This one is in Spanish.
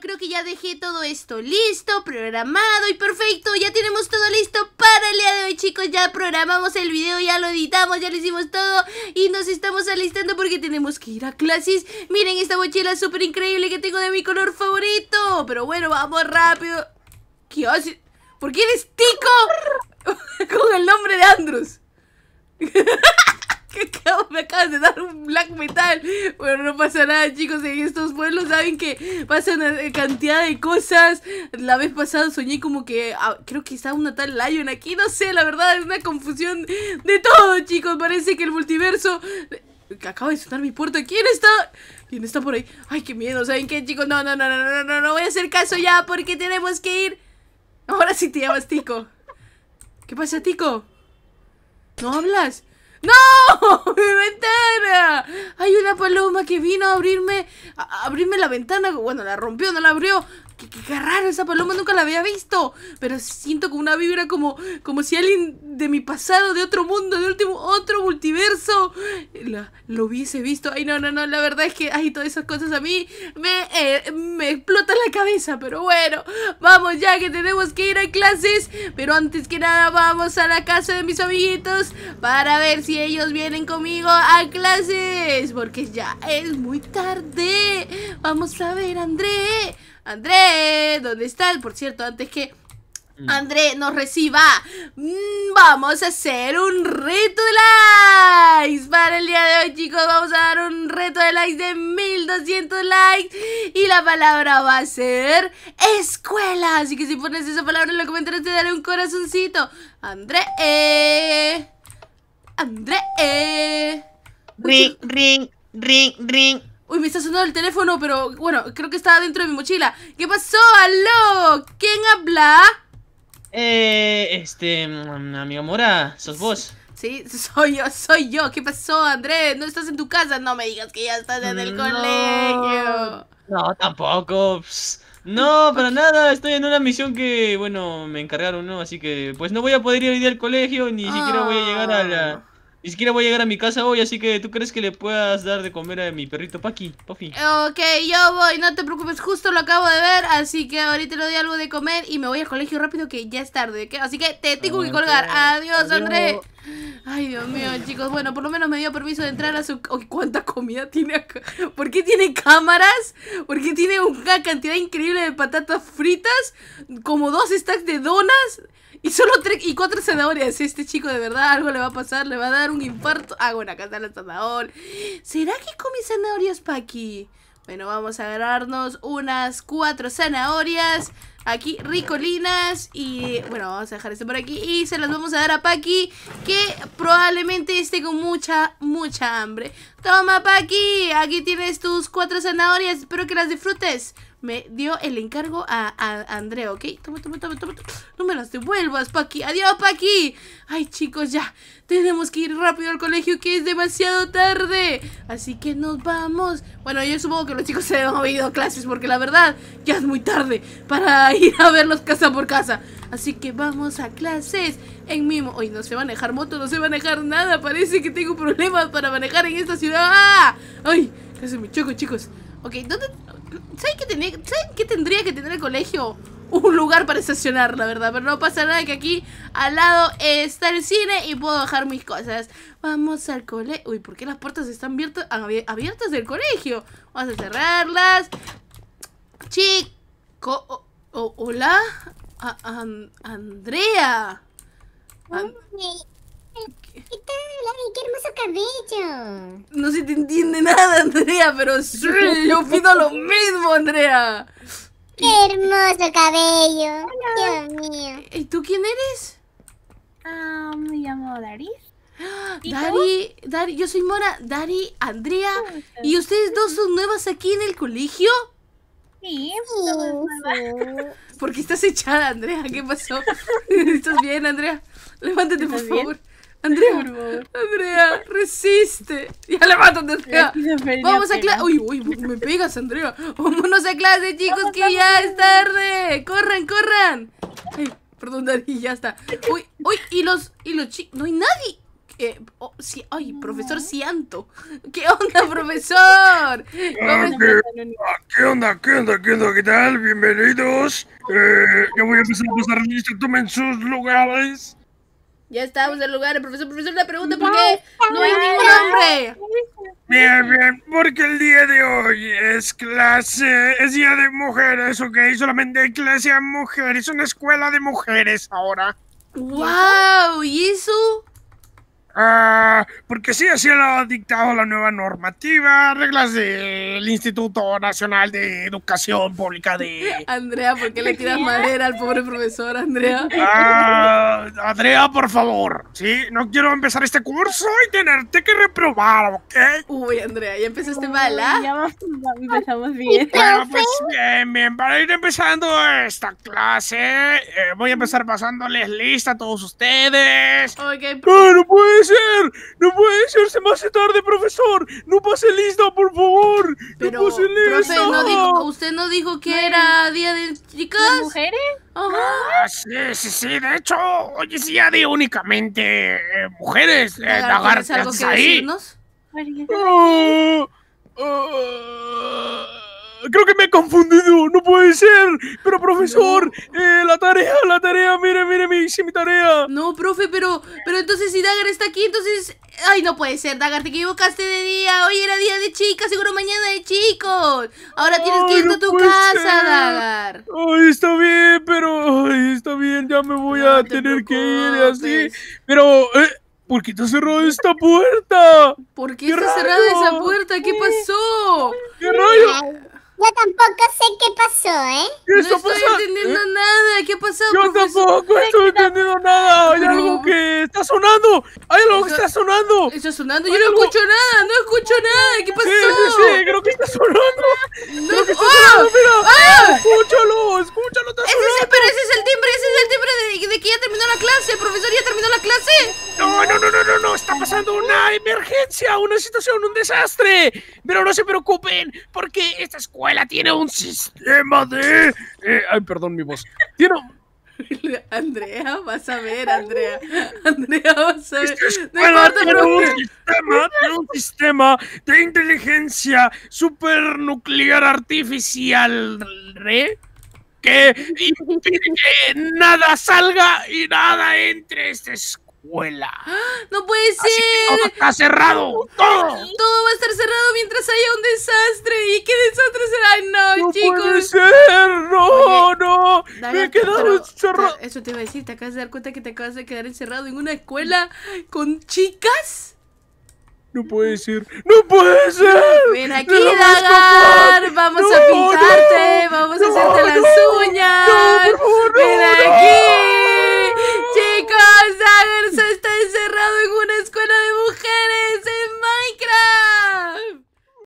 creo que ya dejé todo esto listo, programado y perfecto. Ya tenemos todo listo para el día de hoy, chicos. Ya programamos el video, ya lo editamos, ya lo hicimos todo. Y nos estamos alistando porque tenemos que ir a clases. Miren esta mochila súper increíble que tengo de mi color favorito. Pero bueno, vamos rápido. ¿Qué ¿Por qué eres tico? Con el nombre de Andrews. me acabas de dar un black metal. Bueno, no pasa nada, chicos. En estos pueblos, saben que pasan eh, cantidad de cosas. La vez pasada soñé como que ah, creo que estaba una tal Lion aquí. No sé, la verdad es una confusión de todo, chicos. Parece que el multiverso. Eh, acaba de sonar mi puerta. ¿Quién está? ¿Quién está por ahí? Ay, qué miedo. ¿Saben qué, chicos? No, no, no, no, no, no, no voy a hacer caso ya porque tenemos que ir. Ahora sí te llamas Tico. ¿Qué pasa, Tico? ¿No hablas? ¡No! ¡Mi ventana! Hay una paloma que vino a abrirme, a abrirme la ventana. Bueno, la rompió, no la abrió qué, raro, esa paloma nunca la había visto. Pero siento como una vibra como, como si alguien de mi pasado, de otro mundo, de último, otro multiverso, lo hubiese visto. Ay, no, no, no, la verdad es que, ay, todas esas cosas a mí me, eh, me explotan la cabeza. Pero bueno, vamos ya que tenemos que ir a clases. Pero antes que nada, vamos a la casa de mis amiguitos para ver si ellos vienen conmigo a clases. Porque ya es muy tarde. Vamos a ver, André. André, ¿dónde está? Por cierto, antes que mm. André nos reciba, mm, vamos a hacer un reto de likes. Para el día de hoy, chicos, vamos a dar un reto de likes de 1200 likes. Y la palabra va a ser escuela. Así que si pones esa palabra en los comentarios, te daré un corazoncito. André, André, ring, ring, ring, ring. Uy, me está sonando el teléfono, pero bueno, creo que estaba dentro de mi mochila. ¿Qué pasó? ¡Aló! ¿Quién habla? Eh, este, mm, amigo Mora, ¿sos vos? Sí, soy yo, soy yo. ¿Qué pasó, Andrés? ¿No estás en tu casa? No me digas que ya estás en el colegio. No, tampoco. No, para nada, estoy en una misión que, bueno, me encargaron, ¿no? Así que, pues no voy a poder ir hoy al colegio, ni siquiera voy a llegar a la, ah. Ni siquiera voy a llegar a mi casa hoy, así que ¿tú crees que le puedas dar de comer a mi perrito Paki? Puffy? Ok, yo voy, no te preocupes, justo lo acabo de ver, así que ahorita le doy algo de comer y me voy al colegio rápido que ya es tarde, Así que te tengo que colgar. Adiós, André. Ay, Dios mío, chicos. Bueno, por lo menos me dio permiso de entrar a su... Ay, ¿Cuánta comida tiene acá? ¿Por qué tiene cámaras? ¿Por qué tiene una cantidad increíble de patatas fritas? Como dos stacks de donas. Y solo tres y cuatro zanahorias. Este chico de verdad algo le va a pasar, le va a dar un infarto. Ah, bueno, acá está la zanahoria. ¿Será que comí zanahorias, Paqui? Bueno, vamos a agarrarnos unas cuatro zanahorias. Aquí, ricolinas. Y bueno, vamos a dejar esto por aquí. Y se las vamos a dar a paqui que probablemente esté con mucha, mucha hambre. Toma, paqui aquí tienes tus cuatro zanahorias. Espero que las disfrutes me dio el encargo a, a Andrea, ¿ok? Toma, toma, toma, toma, No me las devuelvas, Paqui. Adiós, Paqui. Ay, chicos, ya. Tenemos que ir rápido al colegio que es demasiado tarde. Así que nos vamos. Bueno, yo supongo que los chicos se han ido a clases porque la verdad ya es muy tarde para ir a verlos casa por casa. Así que vamos a clases en Mimo. Hoy no sé manejar moto, no sé manejar nada. Parece que tengo problemas para manejar en esta ciudad. ¡Ah! ¡Ay! Casi me choco, chicos. Ok, ¿dónde ¿Saben qué, tendría que tener el colegio? Un lugar para estacionar, la verdad. Pero no pasa nada que aquí al lado está el cine y puedo dejar mis cosas. Vamos al colegio. Uy, ¿por qué las puertas están abiertas, del colegio? Vamos a cerrarlas. Chico. hola. Andrea. No se te entiende nada, Andrea, pero sí, yo pido lo mismo, Andrea. ¡Qué hermoso cabello! ¡Dios mío! ¿Y tú quién eres? Ah, me llamo Dari. Dari, Dari, yo soy Mora, Dari, Andrea. ¿Y ustedes dos son nuevas aquí en el colegio? Sí, ¿Por qué estás echada, Andrea? ¿Qué pasó? ¿Estás bien, Andrea? Levántate, por favor. Andrea, Andrea, resiste. Ya le mato, Andrea. Vamos a clase. Uy, uy, me pegas, Andrea. Vámonos a clase, chicos, que ya es tarde. Corran, corran. Ay, perdón, Dani, ya está. Uy, uy, y los, y los chicos. No hay nadie. Eh, oh, ay, profesor Cianto. ¿Qué onda, profesor? ¿Qué onda, qué onda, qué onda, qué tal? Bienvenidos. Eh, yo voy a empezar a pasar listo. Tomen sus lugares. Ya estamos en el lugar. profesor, profesor, le pregunta por qué no, hay ningún hombre. Bien, bien, porque el día de hoy es clase, es día de mujeres, ¿ok? Solamente hay clase a mujeres, una escuela de mujeres ahora. ¡Wow! ¿Y eso? Ah, porque sí, así lo ha dictado la nueva normativa, reglas del Instituto Nacional de Educación Pública de... Andrea, ¿por qué le tiras madera al pobre profesor, Andrea? Ah, Andrea, por favor, sí, no quiero empezar este curso y tenerte que reprobar, ¿ok? Uy, Andrea, ya empezaste mal, ¿ah? Ya vamos, empezamos bien. Bueno, pues bien, bien, para ir empezando esta clase, eh, voy a empezar pasándoles lista a todos ustedes. Ok. Pero puede ser. ¡No puede ser! ¡Se me hace tarde, profesor! ¡No pase lista, por favor! Pero, ¡No pase lista! ¿no ¿usted no dijo que era día de chicas? mujeres? Ah, sí, sí, sí. De hecho, hoy es día de únicamente eh, mujeres. Eh, algo que Decirnos? creo que me he confundido, no puede ser. Pero profesor, eh, la tarea, la tarea, mire, mire, mi, hice mi tarea. No, profe, pero, pero entonces si Dagar está aquí, entonces... Ay, no puede ser, Dagar, te equivocaste de día. Hoy era día de chicas, seguro mañana de chicos. Ahora tienes que irte a tu casa, Dagar. Ay, está bien, pero... Ay, está bien, ya me voy a tener que ir así. Pero... Eh, ¿Por qué está cerrada esta puerta? ¿Por qué, está cerrada esa puerta? ¿Qué pasó? ¿Qué rayos? Yo tampoco sé qué pasó, ¿eh? ¿Qué no estoy entendiendo nada. ¿Qué pasó. Yo tampoco estoy entendiendo nada. Hay algo que está sonando. Hay algo que está sonando. Está sonando. Yo no escucho nada. No escucho nada. una situación, un desastre. Pero no se preocupen, porque esta escuela tiene un sistema de... Eh, ay, perdón mi voz. Tiene Andrea, vas a ver, Andrea. Andrea, vas a ver. un sistema, tiene un sistema de inteligencia super nuclear artificial, Que impide que nada salga y nada entre. Esta escuela ¡No puede ser! todo está cerrado, todo. Todo va a estar cerrado mientras haya un desastre. ¿Y qué desastre será? No, no chicos. No puede ser, no, no. me he quedado encerrado. Eso te iba a decir, te acabas de dar cuenta que te acabas de quedar encerrado en una escuela con chicas. No puede ser, no puede ser. Ven aquí, Daga.